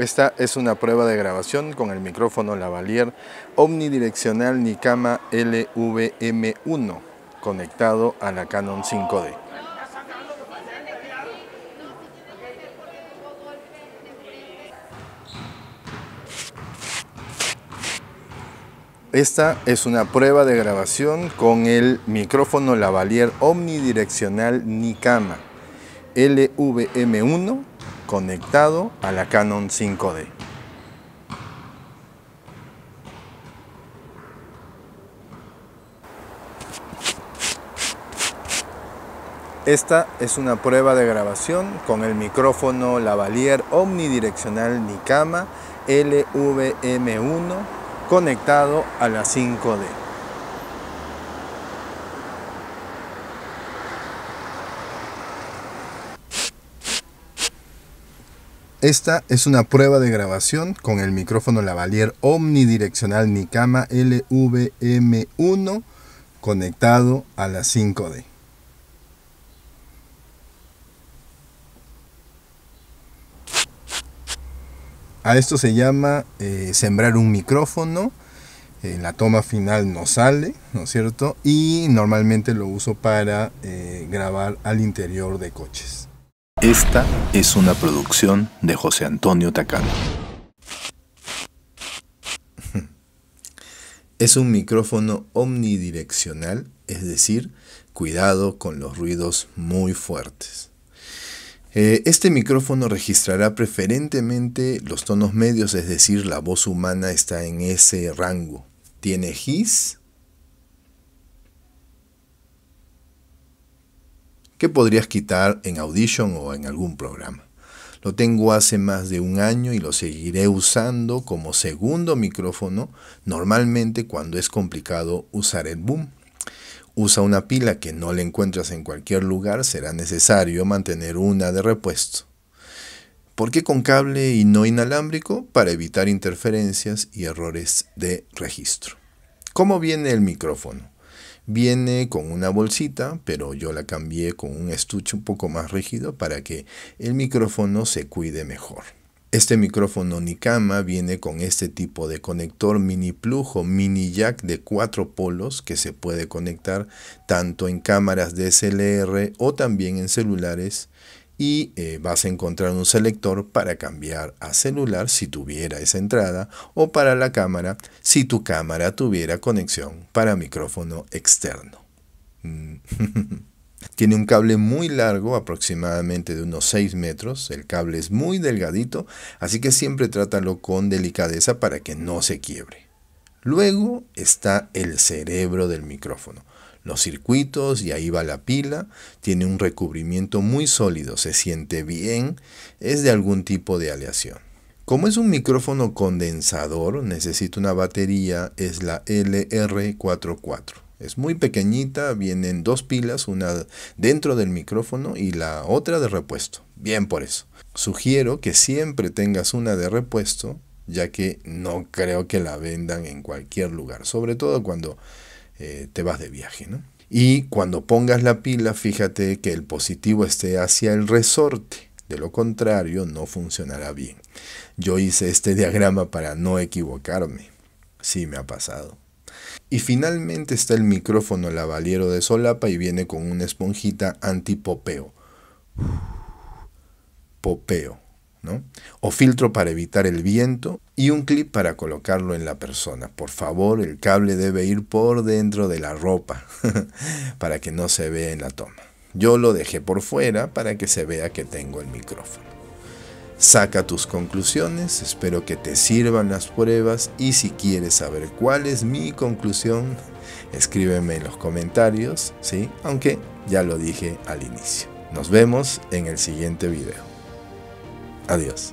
Esta es una prueba de grabación con el micrófono Lavalier omnidireccional Nikama LVM1 conectado a la Canon 5D. Esta es una prueba de grabación con el micrófono Lavalier omnidireccional Nikama LVM1 conectado a la Canon 5D. Esta es una prueba de grabación con el micrófono Lavalier omnidireccional Nikama LVM1 conectado a la 5D. Esta es una prueba de grabación con el micrófono lavalier omnidireccional Nikama LVM1 conectado a la 5D. A esto se llama eh, sembrar un micrófono. En eh, la toma final no sale, ¿no es cierto? Y normalmente lo uso para eh, grabar al interior de coches. Esta es una producción de José Antonio Tacano. Es un micrófono omnidireccional, es decir, cuidado con los ruidos muy fuertes. Eh, este micrófono registrará preferentemente los tonos medios, es decir, la voz humana está en ese rango. Tiene his que podrías quitar en Audition o en algún programa. Lo tengo hace más de un año y lo seguiré usando como segundo micrófono normalmente cuando es complicado usar el boom. Usa una pila que no le encuentras en cualquier lugar, será necesario mantener una de repuesto. ¿Por qué con cable y no inalámbrico? Para evitar interferencias y errores de registro. ¿Cómo viene el micrófono? Viene con una bolsita, pero yo la cambié con un estuche un poco más rígido para que el micrófono se cuide mejor. Este micrófono Nikama viene con este tipo de conector mini plujo mini jack de cuatro polos que se puede conectar tanto en cámaras DSLR o también en celulares y eh, vas a encontrar un selector para cambiar a celular si tuviera esa entrada o para la cámara si tu cámara tuviera conexión para micrófono externo. Mm. Tiene un cable muy largo, aproximadamente de unos 6 metros. El cable es muy delgadito, así que siempre trátalo con delicadeza para que no se quiebre. Luego está el cerebro del micrófono los circuitos y ahí va la pila, tiene un recubrimiento muy sólido, se siente bien, es de algún tipo de aleación. Como es un micrófono condensador, necesita una batería, es la LR44. Es muy pequeñita, vienen dos pilas, una dentro del micrófono y la otra de repuesto. Bien por eso. Sugiero que siempre tengas una de repuesto, ya que no creo que la vendan en cualquier lugar, sobre todo cuando eh, te vas de viaje. ¿no? Y cuando pongas la pila, fíjate que el positivo esté hacia el resorte. De lo contrario, no funcionará bien. Yo hice este diagrama para no equivocarme. Sí, me ha pasado. Y finalmente está el micrófono lavaliero de solapa y viene con una esponjita antipopeo. Popeo. O filtro para evitar el viento y un clip para colocarlo en la persona. Por favor, el cable debe ir por dentro de la ropa para que no se vea en la toma. Yo lo dejé por fuera para que se vea que tengo el micrófono. Saca tus conclusiones, espero que te sirvan las pruebas y si quieres saber cuál es mi conclusión, escríbeme en los comentarios, ¿sí? Aunque ya lo dije al inicio. Nos vemos en el siguiente video. Adiós.